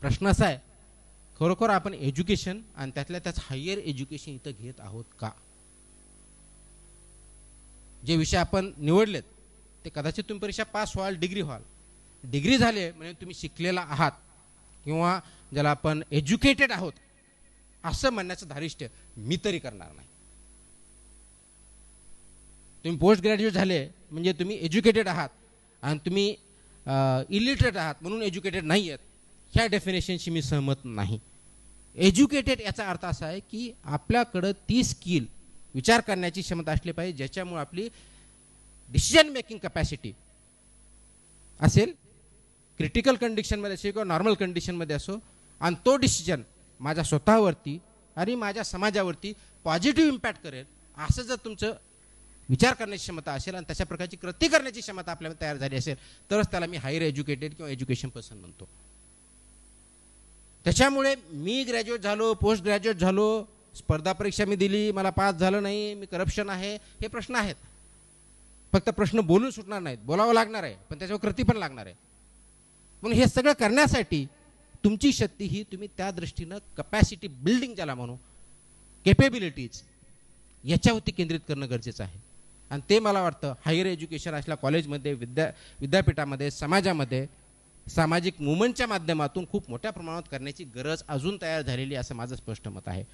प्रश्न असा आहे खरोखर आपण एज्युकेशन आणि त्यातल्या त्याच हायर एज्युकेशन इथं घेत आहोत का जे विषय आपण निवडलेत ते कदाचित तुम्ही परीक्षा पास व्हाल डिग्री व्हाल डिग्री झाले म्हणजे तुम्ही शिकलेला आहात किंवा ज्याला आपण एज्युकेटेड आहोत असं म्हणण्याचं धारिष्ट मी तरी करणार नाही तुम्ही पोस्ट ग्रॅज्युएट झाले म्हणजे तुम्ही एज्युकेटेड आहात आणि तुम्ही इलिटरेट आहात म्हणून एज्युकेटेड नाही आहेत ह्या डेफिनेशनशी मी सहमत नाही एज्युकेटेड याचा अर्थ असा आहे की आपल्याकडं ती स्किल विचार करण्याची क्षमता असली पाहिजे ज्याच्यामुळे आपली डिसिजन मेकिंग कपॅसिटी असेल क्रिटिकल कंडिशनमध्ये असो किंवा नॉर्मल कंडिशनमध्ये असो आणि तो डिसिजन माझ्या स्वतःवरती आणि माझ्या समाजावरती पॉझिटिव्ह इम्पॅक्ट करेल असं जर तुमचं विचार करण्याची क्षमता असेल आणि तशा प्रकारची कृती करण्याची क्षमता आपल्याला तयार झाली असेल तरच त्याला मी हायर एज्युकेटेड किंवा एज्युकेशन पर्सन म्हणतो त्याच्यामुळे मी ग्रॅज्युएट झालो पोस्ट ग्रॅज्युएट झालो स्पर्धा परीक्षा मी दिली मला पास झालं नाही मी करप्शन आहे हे प्रश्न आहेत फक्त प्रश्न बोलून सुटणार नाहीत बोलावं लागणार आहे पण त्याच्यावर कृती पण लागणार आहे म्हणून हे सगळं करण्यासाठी तुमची शक्ती ही तुम्ही त्या दृष्टीनं कपॅसिटी बिल्डिंग ज्याला म्हणू केपेबिलिटीज याच्यावरती केंद्रित करणं गरजेचं आहे आणि ते मला वाटतं हायर एज्युकेशन असल्या कॉलेजमध्ये विद्या विद्यापीठामध्ये समाजामध्ये सामाजिक मुवमेंटच्या माध्यमातून खूप मोठ्या प्रमाणात करण्याची गरज अजून तयार झालेली असं माझं स्पष्ट मत आहे